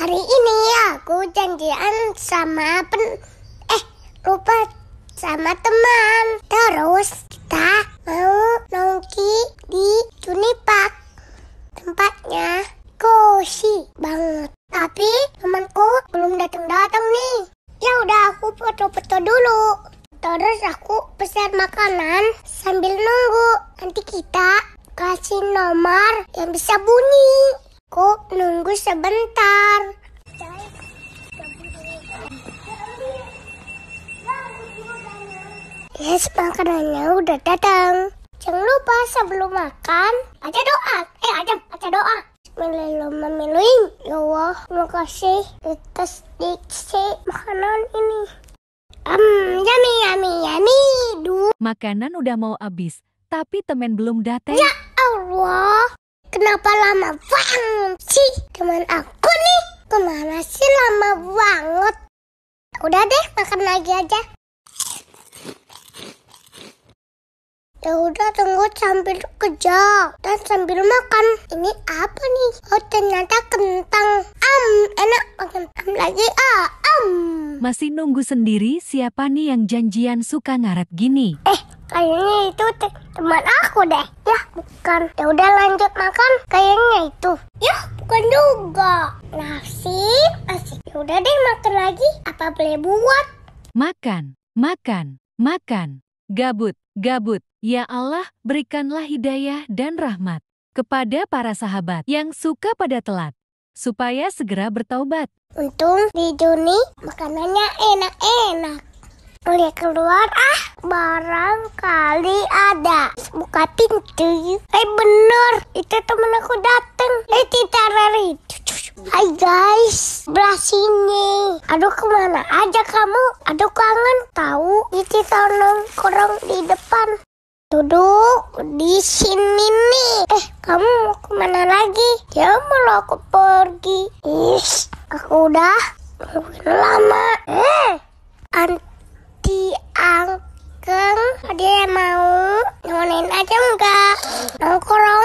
Hari ini aku janjian sama pen eh lupa sama teman. Terus kita mau nongki di Junipak. Tempatnya kosi banget. Tapi temanku belum datang-datang nih. Ya udah aku foto-foto dulu. Terus aku pesan makanan sambil nunggu. Nanti kita kasih nomor yang bisa bunyi. Nunggu sebentar. Yes, makanannya udah datang. Jangan lupa sebelum makan, ada doa. Eh, ada, ada doa. Bismillahirrahmanirrahim. Ya Allah, terima kasih atas diksi makanan ini. Um, yummy, yummy, yummy. Duh. Makanan udah mau habis, tapi temen belum datang. Ya Allah. Kenapa lama banget sih teman aku nih? Kemana sih lama banget? Udah deh makan lagi aja. Ya udah tunggu sambil kerja dan sambil makan. Ini apa nih? Oh ternyata kentang. Am enak makan am lagi ah am. Masih nunggu sendiri siapa nih yang janjian suka ngaret gini? Eh Kayaknya itu teman aku deh. Yah, bukan. Ya udah lanjut makan. Kayaknya itu. Yah, bukan juga. Nasi nasi. Ya udah deh makan lagi. Apa boleh buat? Makan, makan, makan. Gabut, gabut. Ya Allah, berikanlah hidayah dan rahmat kepada para sahabat yang suka pada telat, supaya segera bertaubat. Untung di Juni makanannya enak-enak boleh keluar ah barang kali ada buka pintu eh bener itu temen aku dateng eh tidak lari Hai guys, belah sini. Aduh kemana aja kamu? Aduh kangen tahu. Jadi tolong kurang di depan. Duduk di sini nih. Eh, kamu mau kemana lagi? Ya mau aku pergi. Is, aku udah lama. Eh, dia mau nemenin aja enggak? Nongkrong